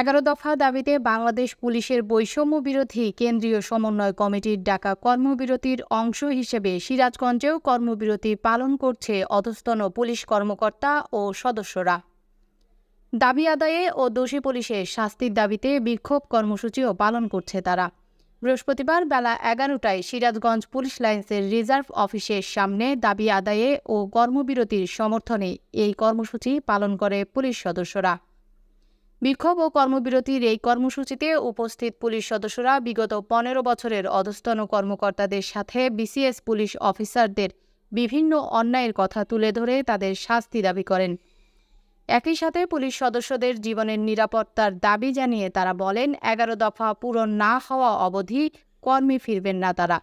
এগারো দফা দাবিতে বাংলাদেশ পুলিশের বৈষম্য বিরোধী কেন্দ্রীয় সমন্বয় কমিটির ডাকা কর্মবিরতির অংশ হিসেবে সিরাজগঞ্জেও কর্মবিরতি পালন করছে অধস্তন পুলিশ কর্মকর্তা ও সদস্যরা দাবি আদায়ে ও দোষী পুলিশের শাস্তির দাবিতে বিক্ষোভ কর্মসূচিও পালন করছে তারা বৃহস্পতিবার বেলা এগারোটায় সিরাজগঞ্জ পুলিশ লাইন্সের রিজার্ভ অফিসের সামনে দাবি আদায়ে ও কর্মবিরতির সমর্থনে এই কর্মসূচি পালন করে পুলিশ সদস্যরা বিক্ষোভ ও কর্মবিরতির এই কর্মসূচিতে উপস্থিত পুলিশ সদস্যরা বিগত পনেরো বছরের অধস্তন কর্মকর্তাদের সাথে বিসিএস পুলিশ অফিসারদের বিভিন্ন অন্যায়ের কথা তুলে ধরে তাদের শাস্তি দাবি করেন একই সাথে পুলিশ সদস্যদের জীবনের নিরাপত্তার দাবি জানিয়ে তারা বলেন এগারো দফা পূরণ না হওয়া অবধি কর্মী ফিরবেন না তারা